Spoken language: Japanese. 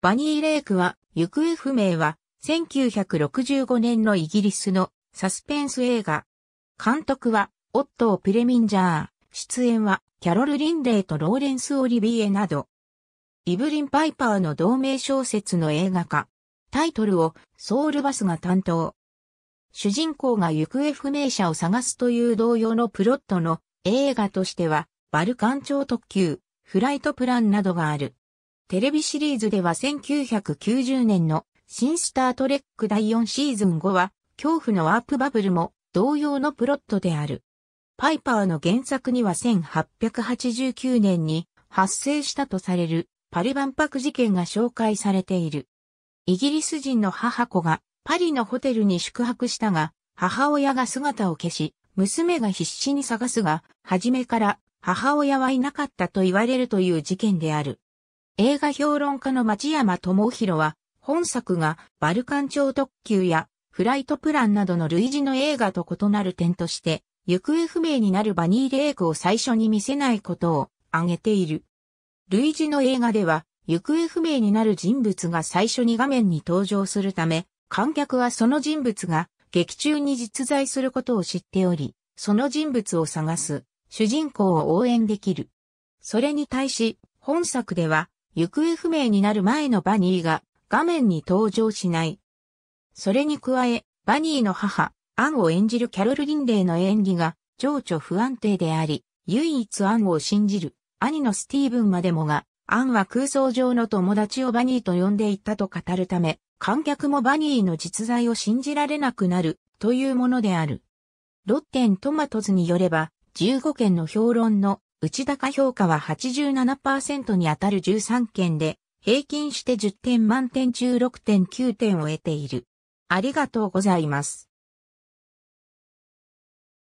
バニーレイクは、行方不明は、1965年のイギリスのサスペンス映画。監督は、オットー・プレミンジャー。出演は、キャロル・リンレイとローレンス・オリビエなど。イブリン・パイパーの同名小説の映画化。タイトルを、ソウルバスが担当。主人公が行方不明者を探すという同様のプロットの映画としては、バルカン超特急、フライトプランなどがある。テレビシリーズでは1990年の新スタートレック第4シーズン後は、恐怖のワープバブルも同様のプロットである。パイパーの原作には1889年に発生したとされるパリ万博事件が紹介されている。イギリス人の母子がパリのホテルに宿泊したが、母親が姿を消し、娘が必死に探すが、初めから母親はいなかったと言われるという事件である。映画評論家の町山智弘は、本作がバルカン町特急やフライトプランなどの類似の映画と異なる点として、行方不明になるバニーレイクを最初に見せないことを挙げている。類似の映画では、行方不明になる人物が最初に画面に登場するため、観客はその人物が劇中に実在することを知っており、その人物を探す主人公を応援できる。それに対し、本作では行方不明になる前のバニーが画面に登場しない。それに加え、バニーの母、アンを演じるキャロル・リンレイの演技が情緒不安定であり、唯一アンを信じる兄のスティーブンまでもが、アンは空想上の友達をバニーと呼んでいたと語るため、観客もバニーの実在を信じられなくなるというものである。ロッテントマトズによれば、15件の評論の内高評価は87%に当たる13件で、平均して10点満点中6.9点を得ている。ありがとうございます。